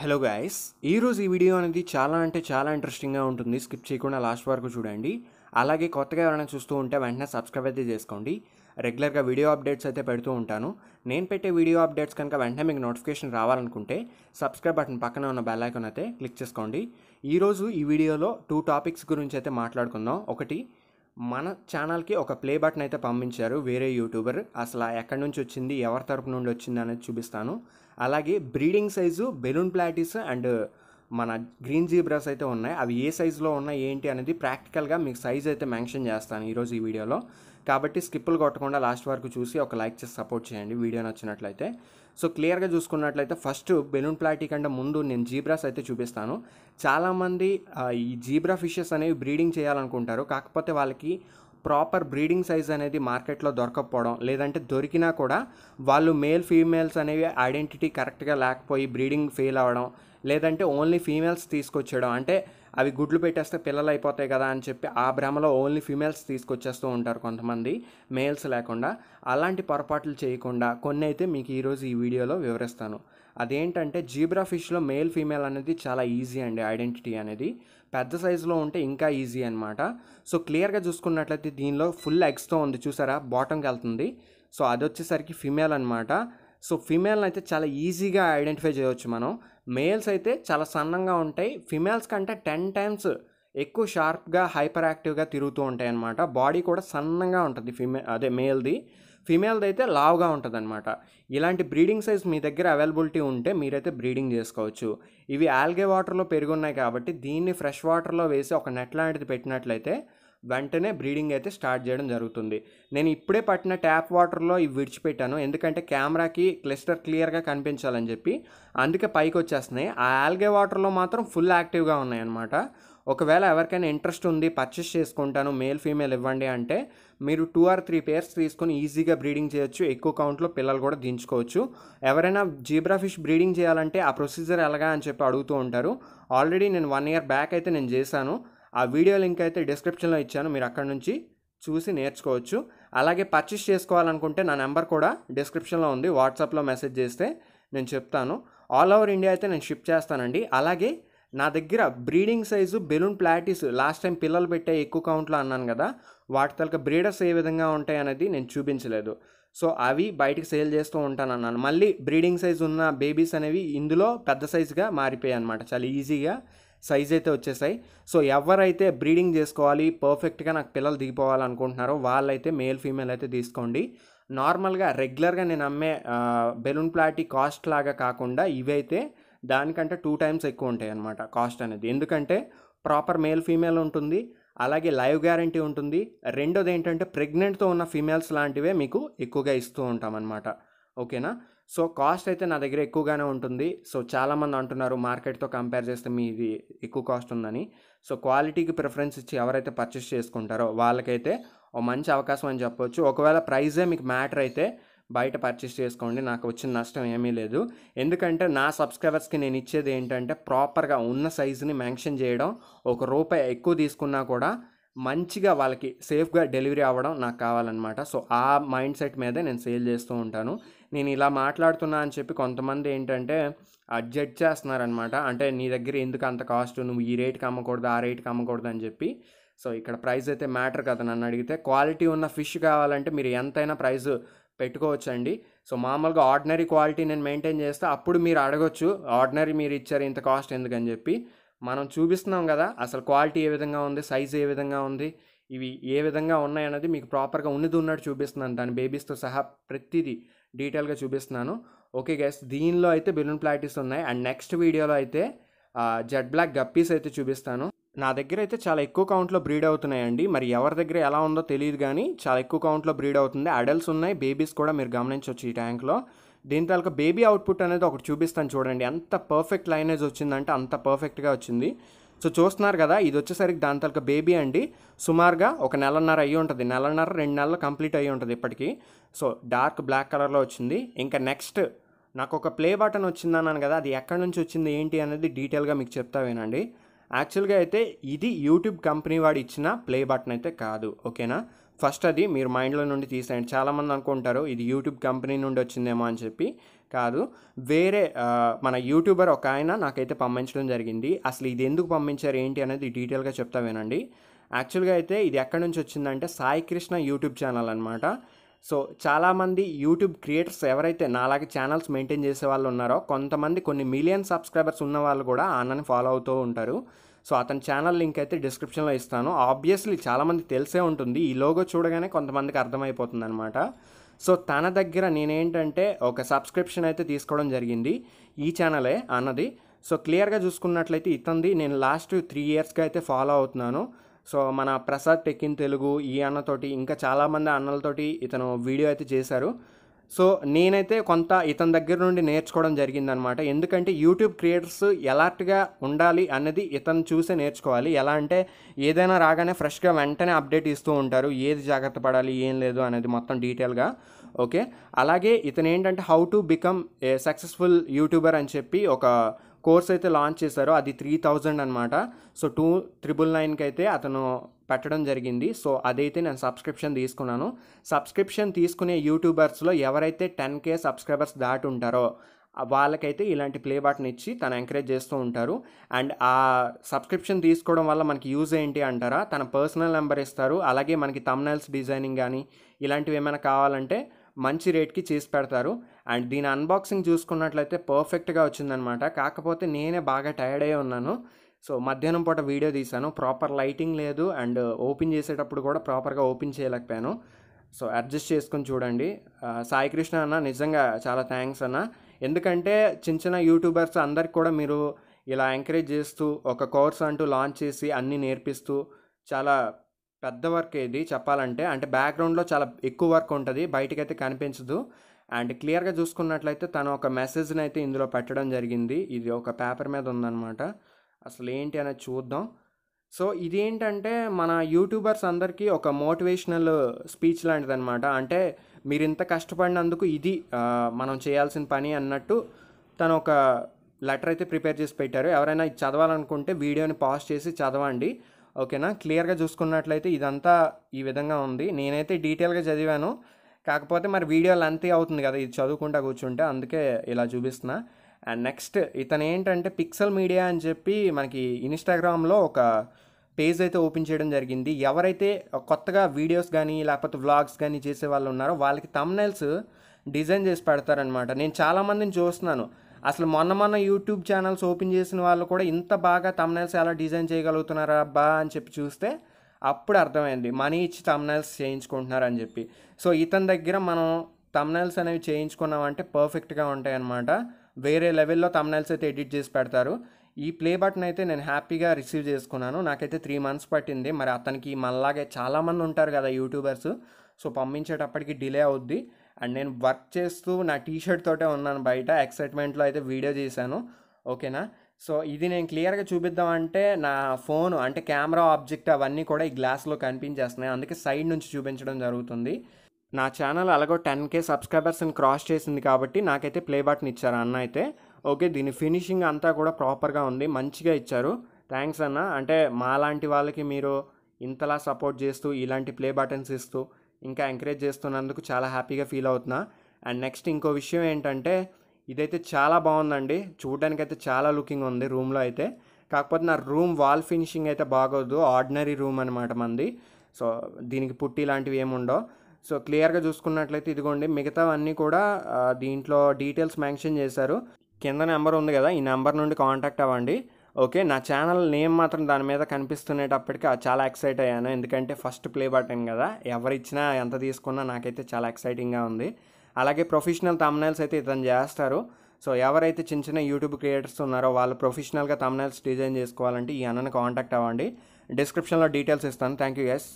hello guys ఈరోజు ఈ video అనేది చాలా అంటే చాలా ఇంట్రెస్టింగ్గా ఉంటుంది స్కిప్ చేయకుండా లాస్ట్ వరకు చూడండి అలాగే కొత్తగా ఎవరైనా చూస్తూ ఉంటే వెంటనే సబ్స్క్రైబ్ అయితే చేసుకోండి రెగ్యులర్గా వీడియో అప్డేట్స్ అయితే పెడుతూ ఉంటాను నేను పెట్టే వీడియో అప్డేట్స్ కనుక వెంటనే మీకు నోటిఫికేషన్ రావాలనుకుంటే సబ్స్క్రైబ్ బటన్ పక్కన ఉన్న బెల్ ఐకాన్ అయితే క్లిక్ చేసుకోండి ఈరోజు ఈ వీడియోలో టూ టాపిక్స్ గురించి అయితే మాట్లాడుకుందాం ఒకటి మన ఛానల్కి ఒక ప్లే బటన్ అయితే పంపించారు వేరే యూట్యూబర్ అసలు ఎక్కడి నుంచి వచ్చింది ఎవరి తరపు నుండి వచ్చింది అనేది చూపిస్తాను అలాగే breeding size balloon platies and మన గ్రీన్ జీబ్రాస్ అయితే ఉన్నాయి అవి ఏ సైజులో ఉన్నాయి ఏంటి అనేది ప్రాక్టికల్గా మీకు సైజ్ అయితే మెన్షన్ చేస్తాను ఈరోజు ఈ వీడియోలో కాబట్టి స్కిప్పులు కొట్టకుండా లాస్ట్ వరకు చూసి ఒక లైక్ చేసి సపోర్ట్ చేయండి వీడియో నచ్చినట్లయితే సో క్లియర్గా చూసుకున్నట్లయితే ఫస్ట్ బెలూన్ ప్లాటీ కంటే ముందు నేను జీబ్రాస్ అయితే చూపిస్తాను చాలామంది ఈ జీబ్రా ఫిషెస్ అనేవి బ్రీడింగ్ చేయాలనుకుంటారు కాకపోతే వాళ్ళకి ప్రాపర్ బ్రీడింగ్ సైజ్ అనేది మార్కెట్లో దొరకకపోవడం లేదంటే దొరికినా కూడా వాళ్ళు మేల్ ఫీమేల్స్ అనేవి ఐడెంటిటీ కరెక్ట్గా లేకపోయి బ్రీడింగ్ ఫెయిల్ అవ్వడం లేదంటే ఓన్లీ ఫీమేల్స్ తీసుకొచ్చేయడం అంటే అవి గుడ్లు పెట్టేస్తే పిల్లలు అయిపోతాయి కదా అని చెప్పి ఆ భ్రమలో ఓన్లీ ఫీమేల్స్ తీసుకొచ్చేస్తూ ఉంటారు కొంతమంది మేల్స్ లేకుండా అలాంటి పొరపాట్లు చేయకుండా కొన్ని అయితే మీకు ఈరోజు ఈ వీడియోలో వివరిస్తాను అదేంటంటే జీబ్రా ఫిష్లో మేల్ ఫీమేల్ అనేది చాలా ఈజీ అండి ఐడెంటిటీ అనేది పెద్ద సైజులో ఉంటే ఇంకా ఈజీ అనమాట సో క్లియర్గా చూసుకున్నట్లయితే దీనిలో ఫుల్ ఎగ్స్తో ఉంది చూసారా బాటంకి వెళ్తుంది సో అది వచ్చేసరికి ఫిమేల్ అనమాట సో ఫిమేల్ని అయితే చాలా ఈజీగా ఐడెంటిఫై చేయవచ్చు మనం మేల్స్ అయితే చాలా సన్నంగా ఉంటాయి ఫిమేల్స్ కంటే టెన్ టైమ్స్ ఎక్కువ షార్ప్గా హైపర్ యాక్టివ్గా తిరుగుతూ ఉంటాయి అన్నమాట బాడీ కూడా సన్నంగా ఉంటుంది ఫిమే అదే మేల్ది ఫిమేల్ది అయితే లావుగా ఉంటుంది అనమాట ఇలాంటి బ్రీడింగ్ సైజ్ మీ దగ్గర అవైలబిలిటీ ఉంటే మీరైతే బ్రీడింగ్ చేసుకోవచ్చు ఇవి ఆల్గే వాటర్లో పెరుగున్నాయి కాబట్టి దీన్ని ఫ్రెష్ వాటర్లో వేసి ఒక నెట్ లాంటిది పెట్టినట్లయితే వెంటనే బ్రీడింగ్ అయితే స్టార్ట్ చేయడం జరుగుతుంది నేను ఇప్పుడే పట్టిన ట్యాప్ వాటర్లో ఇవి విడిచిపెట్టాను ఎందుకంటే కెమెరాకి క్లిస్టర్ క్లియర్గా కనిపించాలని చెప్పి అందుకే పైకి వచ్చేస్తున్నాయి ఆ ఆల్గే వాటర్లో మాత్రం ఫుల్ యాక్టివ్గా ఉన్నాయన్నమాట ఒకవేళ ఎవరికైనా ఇంట్రెస్ట్ ఉంది పర్చేస్ చేసుకుంటాను మేల్ ఫీమేల్ ఇవ్వండి అంటే మీరు టూ ఆర్ త్రీ పేర్స్ తీసుకొని ఈజీగా బ్రీడింగ్ చేయొచ్చు ఎక్కువ కౌంట్లో పిల్లలు కూడా దించుకోవచ్చు ఎవరైనా జీబ్రా ఫిష్ బ్రీడింగ్ చేయాలంటే ఆ ప్రొసీజర్ ఎలాగా అని చెప్పి అడుగుతూ ఉంటారు ఆల్రెడీ నేను వన్ ఇయర్ బ్యాక్ అయితే నేను చేశాను ఆ వీడియో లింక్ అయితే డిస్క్రిప్షన్లో ఇచ్చాను మీరు అక్కడ నుంచి చూసి నేర్చుకోవచ్చు అలాగే పర్చేస్ చేసుకోవాలనుకుంటే నా నెంబర్ కూడా డిస్క్రిప్షన్లో ఉంది వాట్సాప్లో మెసేజ్ చేస్తే నేను చెప్తాను ఆల్ ఓవర్ ఇండియా అయితే నేను షిప్ చేస్తానండి అలాగే నా దగ్గర breeding size balloon platies last time పిల్లలు పెట్టే ఎక్కువ కౌంట్లో అన్నాను కదా వాటి తలక బ్రీడర్స్ ఏ విధంగా ఉంటాయి అనేది నేను చూపించలేదు సో అవి బయటకు సేల్ చేస్తూ ఉంటాను అన్నాను మళ్ళీ బ్రీడింగ్ సైజ్ ఉన్న బేబీస్ అనేవి ఇందులో పెద్ద సైజుగా మారిపోయాయి అనమాట చాలా ఈజీగా సైజ్ అయితే వచ్చేసాయి సో ఎవరైతే బ్రీడింగ్ చేసుకోవాలి పర్ఫెక్ట్గా నాకు పిల్లలు దిగిపోవాలనుకుంటున్నారో వాళ్ళైతే మేల్ ఫీమేల్ అయితే తీసుకోండి నార్మల్గా రెగ్యులర్గా నేను అమ్మే బెలూన్ ప్లాటీ కాస్ట్ లాగా కాకుండా ఇవైతే దానికంటే టూ టైమ్స్ ఎక్కువ ఉంటాయి అనమాట కాస్ట్ అనేది ఎందుకంటే ప్రాపర్ మేల్ ఫీమేల్ ఉంటుంది అలాగే లైవ్ గ్యారంటీ ఉంటుంది రెండోది ఏంటంటే ప్రెగ్నెంట్తో ఉన్న ఫీమేల్స్ లాంటివే మీకు ఎక్కువగా ఇస్తూ ఉంటామన్నమాట ఓకేనా సో కాస్ట్ అయితే నా దగ్గర ఎక్కువగానే ఉంటుంది సో చాలామంది అంటున్నారు మార్కెట్తో కంపేర్ చేస్తే మీది ఎక్కువ కాస్ట్ ఉందని సో క్వాలిటీకి ప్రిఫరెన్స్ ఇచ్చి ఎవరైతే పర్చేస్ చేసుకుంటారో వాళ్ళకైతే ఓ మంచి అవకాశం అని చెప్పవచ్చు ఒకవేళ ప్రైజే మీకు మ్యాటర్ అయితే బయట పర్చేస్ చేసుకోండి నాకు వచ్చిన నష్టం ఏమీ లేదు ఎందుకంటే నా సబ్స్క్రైబర్స్కి నేను ఇచ్చేది ఏంటంటే ప్రాపర్గా ఉన్న సైజుని మెన్షన్ చేయడం ఒక రూపాయి ఎక్కువ తీసుకున్నా కూడా మంచిగా వాళ్ళకి సేఫ్గా డెలివరీ అవ్వడం నాకు కావాలన్నమాట సో ఆ మైండ్ సెట్ మీదే నేను సేల్ చేస్తూ ఉంటాను నేను ఇలా మాట్లాడుతున్నా అని చెప్పి కొంతమంది ఏంటంటే అడ్జస్ట్ చేస్తున్నారనమాట అంటే నీ దగ్గర ఎందుకు అంత కాస్ట్ నువ్వు ఈ రేట్కి అమ్మకూడదు ఆ రేట్కి అమ్మకూడదు అని చెప్పి సో ఇక్కడ ప్రైస్ అయితే మ్యాటర్ కదా నన్ను అడిగితే క్వాలిటీ ఉన్న ఫిష్ కావాలంటే మీరు ఎంతైనా ప్రైస్ పెట్టుకోవచ్చండి సో మామూలుగా ఆర్డినరీ క్వాలిటీ నేను మెయింటైన్ చేస్తే అప్పుడు మీరు అడగొచ్చు ఆర్డినరీ మీరు ఇచ్చారు ఇంత కాస్ట్ ఎందుకని చెప్పి మనం చూపిస్తున్నాం కదా అసలు క్వాలిటీ ఏ విధంగా ఉంది సైజ్ ఏ విధంగా ఉంది ఇవి ఏ విధంగా ఉన్నాయన్నది మీకు ప్రాపర్గా ఉన్నది ఉన్నట్టు చూపిస్తున్నాను దాని బేబీస్తో సహా ప్రతిదీ డీటెయిల్గా చూపిస్తున్నాను ఓకే గైస్ దీనిలో అయితే బెలూన్ ప్లాటీస్ ఉన్నాయి అండ్ నెక్స్ట్ వీడియోలో అయితే జెడ్ బ్లాక్ గప్పీస్ అయితే చూపిస్తాను నా దగ్గర అయితే చాలా ఎక్కువ కౌంట్లో బ్రీడ్ అవుతున్నాయండి మరి ఎవరి దగ్గర ఎలా ఉందో తెలియదు కానీ చాలా ఎక్కువ కౌంట్లో బ్రీడ్ అవుతుంది అడల్ట్స్ ఉన్నాయి బేబీస్ కూడా మీరు గమనించవచ్చు ఈ ట్యాంక్లో దీని తాలక బేబీ అవుట్పుట్ అనేది ఒకటి చూపిస్తాను చూడండి అంత పర్ఫెక్ట్ లైనేజ్ వచ్చిందంటే అంత పర్ఫెక్ట్గా వచ్చింది సో చూస్తున్నారు కదా ఇది వచ్చేసరికి దాని తాలూకా బేబీ అండి సుమారుగా ఒక నెలన్నర అయ్యి ఉంటుంది నెలన్నర రెండు నెలలు కంప్లీట్ అయ్యి ఉంటుంది ఇప్పటికీ సో డార్క్ బ్లాక్ కలర్లో వచ్చింది ఇంకా నెక్స్ట్ నాకు ఒక ప్లే బటన్ వచ్చిందన్నాను కదా అది ఎక్కడి నుంచి వచ్చింది ఏంటి అనేది డీటెయిల్గా మీకు చెప్తా వినండి యాక్చువల్గా అయితే ఇది యూట్యూబ్ కంపెనీ వాడు ఇచ్చిన ప్లే బటన్ అయితే కాదు ఓకేనా ఫస్ట్ అది మీరు మైండ్లో నుండి తీసేయండి చాలామంది అనుకుంటారు ఇది యూట్యూబ్ కంపెనీ నుండి వచ్చిందేమో అని చెప్పి కాదు వేరే మన యూట్యూబర్ ఒక ఆయన నాకైతే పంపించడం జరిగింది అసలు ఇది ఎందుకు పంపించారు ఏంటి అనేది డీటెయిల్గా చెప్తా వినండి యాక్చువల్గా అయితే ఇది ఎక్కడి నుంచి వచ్చిందంటే సాయి కృష్ణ యూట్యూబ్ ఛానల్ అనమాట సో చాలామంది యూట్యూబ్ క్రియేటర్స్ ఎవరైతే నాలాగే ఛానల్స్ మెయింటైన్ చేసే వాళ్ళు ఉన్నారో కొంతమంది కొన్ని మిలియన్ సబ్స్క్రైబర్స్ ఉన్న వాళ్ళు కూడా అన్నని ఫాలో అవుతూ ఉంటారు సో అతని ఛానల్ లింక్ అయితే డిస్క్రిప్షన్లో ఇస్తాను ఆబ్వియస్లీ చాలామంది తెలిసే ఉంటుంది ఈ లోగో చూడగానే కొంతమందికి అర్థమైపోతుంది అనమాట సో తన దగ్గర నేనేంటంటే ఒక సబ్స్క్రిప్షన్ అయితే తీసుకోవడం జరిగింది ఈ ఛానలే అన్నది సో క్లియర్గా చూసుకున్నట్లయితే ఇతంది నేను లాస్ట్ త్రీ ఇయర్స్గా అయితే ఫాలో అవుతున్నాను సో మన ప్రసాద్ టెక్ ఇన్ తెలుగు ఈ అన్నతోటి ఇంకా చాలామంది అన్నలతోటి ఇతను వీడియో అయితే చేశారు సో నేనైతే కొంత ఇతని దగ్గర నుండి నేర్చుకోవడం జరిగిందనమాట ఎందుకంటే యూట్యూబ్ క్రియేటర్స్ ఎలాట్గా ఉండాలి అన్నది ఇతను చూసే నేర్చుకోవాలి ఎలా అంటే ఏదైనా రాగానే ఫ్రెష్గా వెంటనే అప్డేట్ ఇస్తూ ఉంటారు ఏది జాగ్రత్త పడాలి ఏం లేదు అనేది మొత్తం డీటెయిల్గా ఓకే అలాగే ఇతను ఏంటంటే how to become a successful YouTuber అని చెప్పి ఒక కోర్స్ అయితే లాంచ్ చేశారో అది త్రీ థౌజండ్ అనమాట సో టూ త్రిబుల్ నైన్కి అయితే అతను పెట్టడం జరిగింది సో అదైతే నేను సబ్స్క్రిప్షన్ తీసుకున్నాను సబ్స్క్రిప్షన్ తీసుకునే యూట్యూబర్స్లో ఎవరైతే టెన్ కే సబ్స్క్రైబర్స్ దాటి ఉంటారో వాళ్ళకైతే ఇలాంటి ప్లే బటన్ ఇచ్చి తను ఎంకరేజ్ చేస్తూ ఉంటారు అండ్ ఆ సబ్స్క్రిప్షన్ తీసుకోవడం వల్ల మనకి యూజ్ ఏంటి అంటారా తన పర్సనల్ నెంబర్ ఇస్తారు అలాగే మనకి తమ్నైల్స్ డిజైనింగ్ కానీ ఇలాంటివి ఏమైనా కావాలంటే మంచి రేట్కి చేసి పెడతారు అండ్ దీని అన్బాక్సింగ్ చూసుకున్నట్లయితే పర్ఫెక్ట్గా వచ్చిందనమాట కాకపోతే నేనే బాగా టైర్డ్ అయి ఉన్నాను సో మధ్యాహ్నం పూట వీడియో తీశాను ప్రాపర్ లైటింగ్ లేదు అండ్ ఓపెన్ చేసేటప్పుడు కూడా ప్రాపర్గా ఓపెన్ చేయలేకపోయాను సో అడ్జస్ట్ చేసుకొని చూడండి సాయికృష్ణ అన్న నిజంగా చాలా థ్యాంక్స్ అన్న ఎందుకంటే చిన్న చిన్న యూట్యూబర్స్ అందరికి కూడా మీరు ఇలా ఎంకరేజ్ చేస్తూ ఒక కోర్స్ అంటూ లాంచ్ చేసి అన్నీ నేర్పిస్తూ చాలా పెద్ద వర్క్ ఇది చెప్పాలంటే అంటే బ్యాక్గ్రౌండ్లో చాలా ఎక్కువ వర్క్ ఉంటుంది బయటకైతే కనిపించదు అండ్ క్లియర్గా చూసుకున్నట్లయితే తను ఒక మెసేజ్ని అయితే ఇందులో పెట్టడం జరిగింది ఇది ఒక పేపర్ మీద ఉందన్నమాట అసలు ఏంటి అనేది చూద్దాం సో ఇదేంటంటే మన యూట్యూబర్స్ అందరికీ ఒక మోటివేషనల్ స్పీచ్ లాంటిది అనమాట అంటే మీరు ఇంత కష్టపడినందుకు ఇది మనం చేయాల్సిన పని అన్నట్టు తను ఒక లెటర్ అయితే ప్రిపేర్ చేసి పెట్టారు ఎవరైనా చదవాలనుకుంటే వీడియోని పాజ్ చేసి చదవండి ఓకేనా క్లియర్గా చూసుకున్నట్లయితే ఇదంతా ఈ విధంగా ఉంది నేనైతే డీటెయిల్గా చదివాను కాకపోతే మరి వీడియో లెంత్ అవుతుంది కదా ఇది చదువుకుంటా కూర్చుంటే అందుకే ఇలా చూపిస్తున్నా అండ్ నెక్స్ట్ ఇతను ఏంటంటే పిక్సెల్ మీడియా అని చెప్పి మనకి ఇన్స్టాగ్రామ్లో ఒక పేజ్ అయితే ఓపెన్ చేయడం జరిగింది ఎవరైతే కొత్తగా వీడియోస్ కానీ లేకపోతే వ్లాగ్స్ కానీ చేసే వాళ్ళు ఉన్నారో వాళ్ళకి తమ్నైల్స్ డిజైన్ చేసి పెడతారనమాట నేను చాలామందిని చూస్తున్నాను అసలు మొన్న మొన్న యూట్యూబ్ ఛానల్స్ ఓపెన్ చేసిన వాళ్ళు కూడా ఇంత బాగా తమ్నైల్స్ ఎలా డిజైన్ చేయగలుగుతున్నారా అబ్బా అని చెప్పి చూస్తే అప్పుడు అర్థమైంది మనీ ఇచ్చి తమ్నైల్స్ అని చెప్పి సో ఇతని దగ్గర మనం తమ్నైల్స్ అనేవి చేయించుకున్నామంటే పర్ఫెక్ట్గా ఉంటాయి అన్నమాట వేరే లెవెల్లో తమ్నైల్స్ అయితే ఎడిట్ చేసి పెడతారు ఈ ప్లే బటన్ అయితే నేను హ్యాపీగా రిసీవ్ చేసుకున్నాను నాకైతే త్రీ మంత్స్ పట్టింది మరి అతనికి మనలాగే చాలామంది ఉంటారు కదా యూట్యూబర్స్ సో పంపించేటప్పటికి డిలే అవుద్ది అండ్ నేను వర్క్ చేస్తూ నా టీషర్ట్ తోటే ఉన్నాను బయట ఎక్సైట్మెంట్లో అయితే వీడియో చేశాను ఓకేనా సో ఇది నేను క్లియర్గా చూపిద్దామంటే నా ఫోను అంటే కెమెరా ఆబ్జెక్ట్ అవన్నీ కూడా ఈ గ్లాస్లో కనిపించేస్తున్నాయి అందుకే సైడ్ నుంచి చూపించడం జరుగుతుంది నా ఛానల్ అలాగో టెన్ కే సబ్స్క్రైబర్స్ని క్రాస్ చేసింది కాబట్టి నాకైతే ప్లే బటన్ ఇచ్చారు అన్న అయితే ఓకే దీని ఫినిషింగ్ అంతా కూడా ప్రాపర్గా ఉంది మంచిగా ఇచ్చారు థ్యాంక్స్ అన్న అంటే మాలాంటి వాళ్ళకి మీరు ఇంతలా సపోర్ట్ చేస్తూ ఇలాంటి ప్లే బటన్స్ ఇస్తూ ఇంకా ఎంకరేజ్ చేస్తున్నందుకు చాలా హ్యాపీగా ఫీల్ అవుతున్నా అండ్ నెక్స్ట్ ఇంకో విషయం ఏంటంటే ఇదైతే చాలా బాగుందండి చూడడానికైతే చాలా లుకింగ్ ఉంది రూమ్లో అయితే కాకపోతే నా రూమ్ వాల్ ఫినిషింగ్ అయితే బాగోదు ఆర్డినరీ రూమ్ అనమాట మంది సో దీనికి పుట్టి లాంటివి ఏముండవు సో క్లియర్గా చూసుకున్నట్లయితే ఇదిగోండి మిగతావన్నీ కూడా దీంట్లో డీటెయిల్స్ మెన్షన్ చేశారు కింద నెంబర్ ఉంది కదా ఈ నెంబర్ నుండి కాంటాక్ట్ అవ్వండి ఓకే నా ఛానల్ నేమ్ మాత్రం దాని మీద అది చాలా ఎక్సైట్ అయ్యాను ఎందుకంటే ఫస్ట్ ప్లే బటన్ కదా ఎవరిచ్చినా ఎంత తీసుకున్నా నాకైతే చాలా ఎక్సైటింగ్గా ఉంది అలాగే ప్రొఫెషనల్ తమ్నైల్స్ అయితే ఇతను చేస్తారు సో ఎవరైతే చిన్న చిన్న యూట్యూబ్ క్రియేటర్స్ ఉన్నారో వాళ్ళు ప్రొఫెషనల్గా తమ్నైల్స్ డిజైన్ చేసుకోవాలంటే ఈ అన్నను కాంటాక్ట్ అవ్వండి డిస్క్రిప్షన్లో డీటెయిల్స్ ఇస్తాను థ్యాంక్ యూ ఎస్